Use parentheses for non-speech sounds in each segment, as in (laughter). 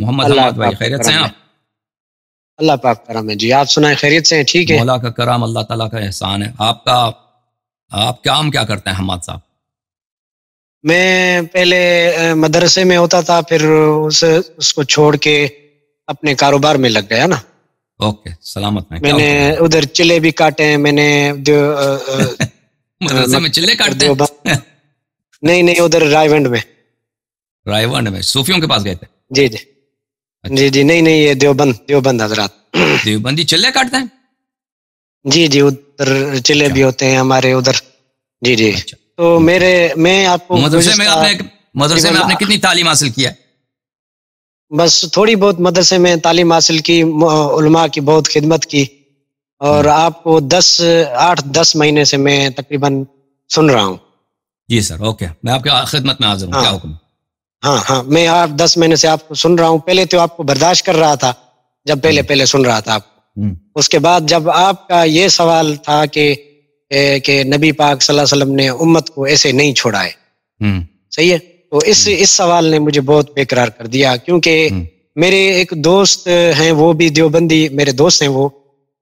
मोहम्मद हमाद भाई खैरियत से आप अल्लाह पाक करम है जी आप सुनाए खैरियत से ठीक है अल्लाह का करम अल्लाह ताला का एहसान है आपका आप काम क्या करते हैं हमद साहब मैं पहले मदरसे में होता था फिर उस उसको छोड़ के अपने कारोबार में लग गया ना ओके सलामत में मैंने उधर चिले भी काटे हैं मैंने जो (laughs) मतलब मदरसे में चिले काटते नहीं नहीं उधर रायवंड में रायवंड में सूफियों के पास गए थे जी जी जी जी नहीं नहीं ये देवबंद देवबंद हजरात (clears throat) देवबंदी चिल्ले काटते हैं जी जी उधर चिल्ले भी होते हैं हमारे उधर जी जी अच्छा। तो मेरे मैं आपको मदरसे में आपने मदरसे में आपने कितनी तालीम हासिल किया बस थोड़ी बहुत मदरसे में तालीम हासिल की उलमा की बहुत खिदमत की और हम्म। आपको दस आठ दस महीने से मैं तकरीबन सुन रहा हूँ जी सर ओके मैं आपके खिदमत में हाजिर हूँ हाँ। क्या हुक्म हाँ हाँ मैं आप दस महीने से आपको सुन रहा हूँ पहले तो आपको बर्दाश्त कर रहा था जब पहले हम्म। पहले सुन रहा था आपको हम्म। उसके बाद जब आपका ये सवाल था कि कि नबी पाक सल्लल्लाहु अलैहि वसल्लम ने उम्मत को ऐसे नहीं छोड़ा है हम्म। सही है तो इस इस सवाल ने मुझे बहुत बेकरार कर दिया क्योंकि मेरे एक दोस्त हैं वो भी देवबंदी मेरे दोस्त हैं वो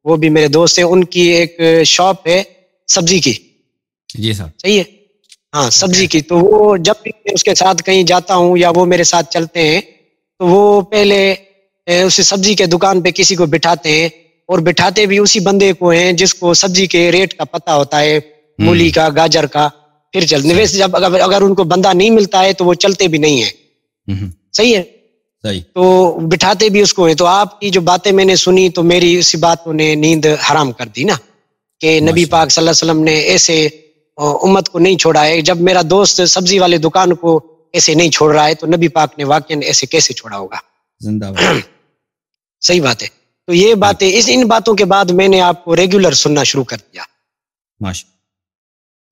वो भी मेरे दोस्त हैं उनकी एक शॉप है सब्जी की जी सर सही है हाँ सब्जी अच्छा। की तो वो जब भी उसके साथ कहीं जाता हूँ या वो मेरे साथ चलते हैं तो वो पहले उसी सब्जी के दुकान पे किसी को बिठाते हैं और बिठाते भी उसी बंदे को हैं जिसको सब्जी के रेट का पता होता है मूली हम्म। का गाजर का फिर चलते वैसे जब अगर, अगर उनको बंदा नहीं मिलता है तो वो चलते भी नहीं है हम्म। सही है सही तो बिठाते भी उसको है तो आपकी जो बातें मैंने सुनी तो मेरी उसी बातों ने नींद हराम कर दी ना कि नबी पाक सल्लल्लाहु अलैहि वसल्लम ने ऐसे उम्मत को नहीं छोड़ा है जब मेरा दोस्त सब्जी वाले दुकान को ऐसे नहीं छोड़ रहा है तो नबी पाक ने वाक्य ऐसे कैसे छोड़ा होगा (clears throat) सही बात है तो ये हाँ। बातें इस इन बातों के बाद मैंने आपको रेगुलर सुनना शुरू कर दिया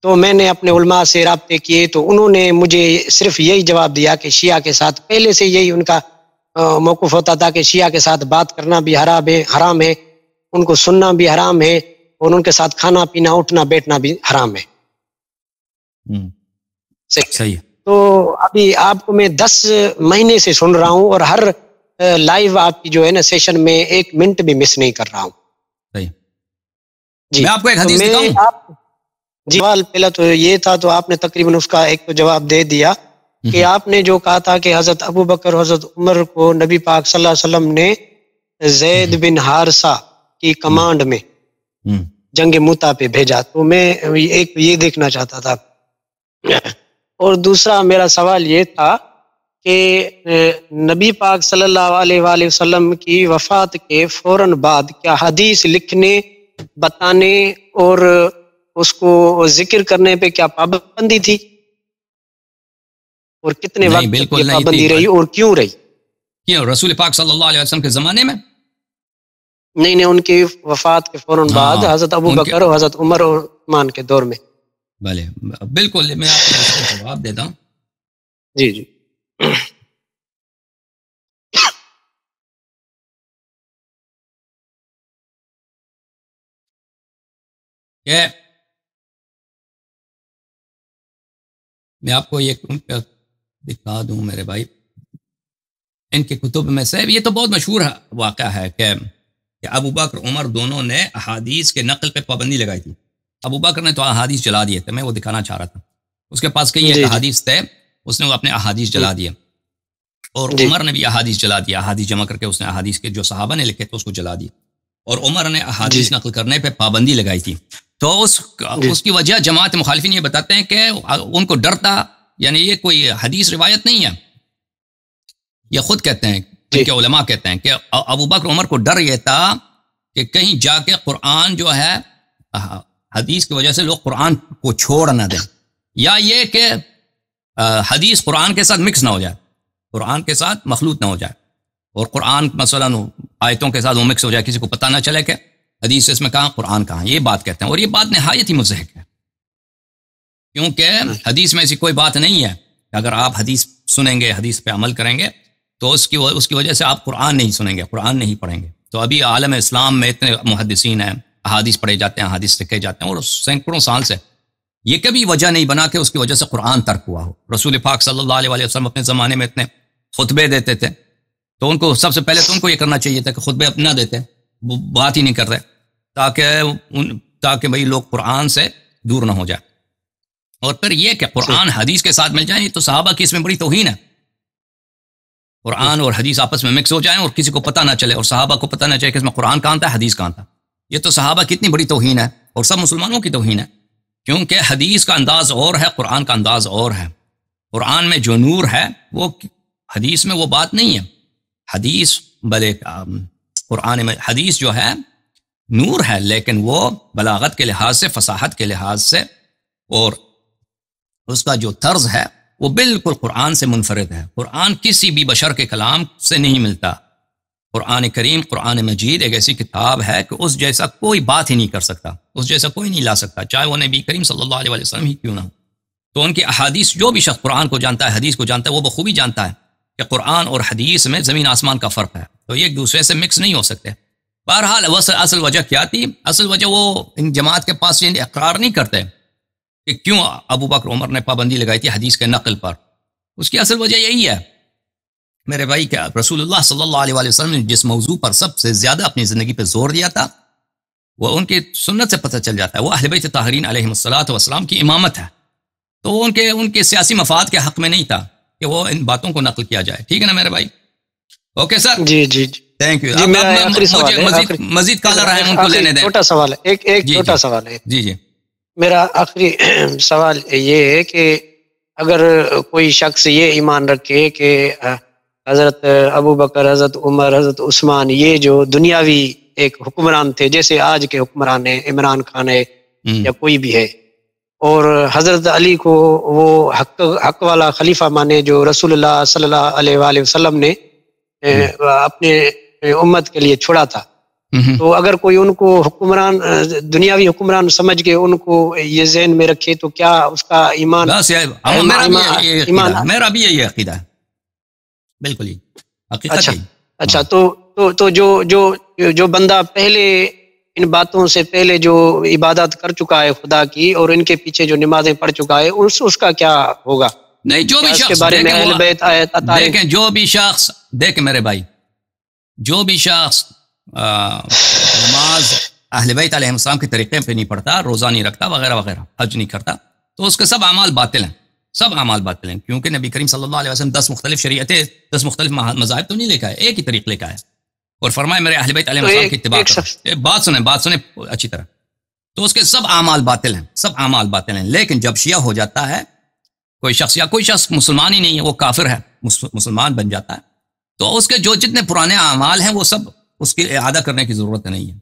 तो मैंने अपने उलमा से रबते किए तो उन्होंने मुझे सिर्फ यही जवाब दिया कि शिया के साथ पहले से यही उनका मौकूफ होता था कि शिया के साथ बात करना भी हराब है हराम है उनको सुनना भी हराम है और उनके साथ खाना पीना उठना बैठना भी हराम है हम्म। सही है तो अभी आपको मैं दस महीने से सुन रहा हूँ और हर लाइव आपकी जो है ना सेशन में एक मिनट भी मिस नहीं कर रहा हूँ जी मैं आपको एक तो हदीस तो मैं आप जी सवाल पहला तो ये था तो आपने तकरीबन उसका एक तो जवाब दे दिया हम्म। कि आपने जो कहा था कि हजरत अबू बकर हजरत उमर को नबी पाक सल्लल्लाहु अलैहि वसल्लम ने जैद हम्म। बिन हारसा की कमांड में जंग मुता पे भेजा तो मैं एक ये देखना चाहता था और दूसरा मेरा सवाल ये था कि नबी पाक सल्लल्लाहु अलैहि वसल्लम की वफ़ात के फौरन बाद क्या हदीस लिखने बताने और उसको जिक्र करने पे क्या पाबंदी थी और कितने वक्त बिल्कुल पाबंदी रही और क्यों रही क्यों रसूल पाक सल्लल्लाहु अलैहि वसल्लम के ज़माने में नहीं नहीं उनकी वफात के फौरन हाँ, बाद हजरत अबू बकर और हजरत उमर और मान के दौर में भले बिल्कुल मैं आपको जवाब देता हूँ जी जी ये मैं आपको ये दिखा दूं मेरे भाई इनके कुतुब में से ये तो बहुत मशहूर वाक़ है कि अबू बकर उमर दोनों ने अहादीस के नकल पे पाबंदी लगाई थी अबू बकर ने तो अहादीस जला दिए थे मैं वो दिखाना चाह रहा था उसके पास कई अहादीस थे उसने वो अपने अहादीस जला दिए और उमर ने भी अहादीस जला दिया अहादीस जमा करके उसने अहादीस के जो साहबा ने लिखे थे उसको जला दिया और उमर ने अहादीस नकल करने पर पाबंदी लगाई थी तो उस उसकी वजह जमात मुखालफिन ये बताते हैं कि उनको डर था यानी ये कोई हदीस रिवायत नहीं है ये खुद कहते हैं इनके उलमा कहते हैं कि अबू बकर उमर को डर यह था कि कहीं जाके कुरान जो है हदीस की वजह से लोग कुरान को छोड़ ना दें या ये कि हदीस कुरान के साथ मिक्स ना हो जाए कुरान के साथ मखलूत ना हो जाए और कुरान मसला आयतों के साथ वो मिक्स हो जाए किसी को पता ना चले कि हदीस इसमें कहाँ कुरान कहाँ ये बात कहते हैं और ये बात नहायत ही मुजहक है क्योंकि हदीस में ऐसी कोई बात नहीं है अगर आप हदीस सुनेंगे हदीस पे अमल करेंगे तो उसकी उसकी वजह से आप कुरान नहीं सुनेंगे कुरान नहीं पढ़ेंगे तो अभी आलम इस्लाम में इतने मुहदसिन हैं अहादीस पढ़े जाते हैं अहादीस लिखे जाते हैं और सैकड़ों साल से ये कभी वजह नहीं बना कि उसकी वजह से कुरान तर्क हुआ हो रसूल पाक सल्ला वसलम अपने ज़माने में इतने खुतबे देते थे तो उनको सबसे पहले तो उनको ये करना चाहिए था कि खुतबे अपना देते वो बात ही नहीं कर रहे ताकि उन ताकि भाई लोग कुरान से दूर ना हो जाए और फिर यह कि कुरान हदीस के साथ मिल जाए तो साहबा की इसमें बड़ी तोहन है कुरान और हदीस आपस में मिक्स हो जाए और किसी को पता ना चले और साहबा को पता ना चले कि इसमें कुरान कहाँ था हदीस कहाँ था ये तो सहाबा कितनी बड़ी तोहन है और सब मुसलमानों की तोहन है क्योंकि हदीस का अंदाज और है कुरान का अंदाज और है कुरान में जो नूर है वो हदीस में वो बात नहीं है हदीस भले कुरान में हदीस जो है नूर है लेकिन वो बलागत के लिहाज से फसाहत के लिहाज से और उसका जो तर्ज है वो बिल्कुल कुरान से मुनफरद है कुरान किसी भी बशर के कलाम से नहीं मिलता कुरान करीम कुरान मजीद एक ऐसी किताब है कि उस जैसा कोई बात ही नहीं कर सकता उस जैसा कोई नहीं ला सकता चाहे वो नबी करीम सल्लल्लाहु अलैहि वसल्लम ही क्यों ना हो तो उनकी अहादीस जो भी शख्स कुरान को जानता है हदीस को जानता है वो बखूबी जानता है कि कुरान और हदीस में ज़मीन आसमान का फ़र्क है तो ये एक दूसरे से मिक्स नहीं हो सकते बहरहाल असल वजह क्या थी असल वजह वो इन जमात के पास ये इकरार नहीं करते कि क्यों अबू बकर उमर ने पाबंदी लगाई थी हदीस के नकल पर उसकी असल वजह यही है मेरे भाई क्या रसूलुल्लाह सल्लल्लाहु अलैहि वसल्लम ने जिस मौजू पर सबसे ज़्यादा अपनी ज़िंदगी पर जोर दिया था वह उनकी सुन्नत से पता चल जाता है वह अहलबैत ताहरीन वसलाम की इमामत है तो वो उनके उनके सियासी मफाद के हक़ में नहीं था कि वो इन बातों को नकल किया जाए ठीक है ना मेरे भाई ओके सर जी जी थैंक यू मजीद कॉलर है उनको लेने दें छोटा सवाल है एक एक छोटा सवाल है जी जी मेरा आखिरी सवाल ये है कि अगर कोई शख्स ये ईमान रखे कि हज़रत अबू बकर हज़रत उमर हज़रत उस्मान ये जो दुनियावी एक हुक्मरान थे जैसे आज के हुक्मरान है इमरान खान है हम्म। या कोई भी है और हज़रत अली को वो हक हक वाला खलीफा माने जो रसूल सल्लल्लाहु अलैहि वसल्लम ने हम्म। अपने उम्मत के लिए छोड़ा था हम्म। तो अगर कोई उनको हुक्मरान दुनियावी हुक्मरान समझ के उनको ये जहन में रखे तो क्या उसका ईमान मेरा भी यही अकीदा है बिल्कुल जी अच्छा अच्छा हाँ। तो तो तो जो जो जो बंदा पहले इन बातों से पहले जो इबादत कर चुका है खुदा की और इनके पीछे जो नमाजें पढ़ चुका है उस उसका क्या होगा नहीं जो भी शख्स बारे में देखें जो भी शख्स देख मेरे भाई जो भी शख्स नमाज अहल बैत तरीके पे नहीं पढ़ता रोज़ा नहीं रखता वगैरह वगैरह हज नहीं करता तो उसके सब अमाल बातिल हैं सब अमाल बात लें क्योंकि नबी करीम सल्लल्लाहु अलैहि वसल्लम दस मुख्तलिफ शरीयतें दस मुख्तलिफ मजाब तो नहीं लेकर है एक ही तरीक लेकर है और फरमाए मेरे अहल बैत तो की बात सुने बात सुने अच्छी तरह तो उसके सब अमाल बातिल हैं सब अमाल बातिल हैं लेकिन जब शिया हो जाता है कोई शख्स या कोई शख्स मुसलमान ही नहीं है वो काफिर है मुसलमान बन जाता है तो उसके जो जितने पुराने अमाल हैं वो सब उसकी अदा करने की ज़रूरत नहीं है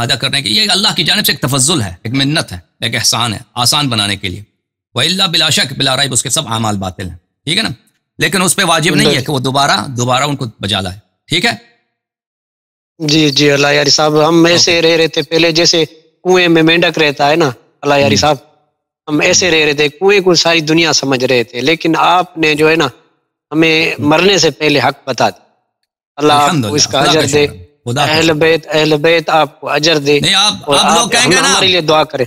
अदा करने की ये अल्लाह की जानब से एक तफज़ुल है एक मन्नत है एक एहसान है आसान बनाने के लिए वही बिलाशक बिला राइब उसके सब आमाल बातिल हैं ठीक है ना लेकिन उस पर वाजिब नहीं है कि वो दोबारा दोबारा उनको बजा लाए ठीक है जी जी अल्लाह यारी साहब हम ऐसे रह रहे थे पहले जैसे कुएं में मेंढक रहता है ना अल्लाह यारी हम्म। साहब हम ऐसे रह रहे थे कुएं को सारी दुनिया समझ रहे थे लेकिन आपने जो है ना हमें हम्म। मरने से पहले हक बता दे अल्लाह आपको इसका अजर दे अहल बैत अहल बैत आपको अजर दे आप लोग कहेंगे ना हमारे लिए दुआ करें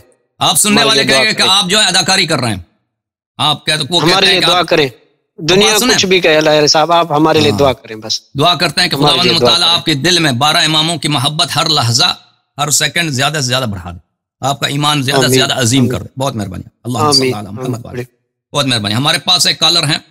आप सुनने वाले कहेंगे कि आप जो है अदाकारी कर रहे हैं आप कह तो वो हमारे लिए दुआ करें दुनिया कुछ भी कहे साहब आप हमारे लिए हाँ। दुआ करें बस दुआ करते हैं कि खुदा मुताला आपके दिल में बारह इमामों की मोहब्बत हर लहजा हर सेकंड ज्यादा से ज्यादा बढ़ा दे आपका ईमान ज्यादा से ज्यादा अजीम कर बहुत मेहरबानी अल्लाह बहुत मेहरबानी हमारे पास एक कॉलर हैं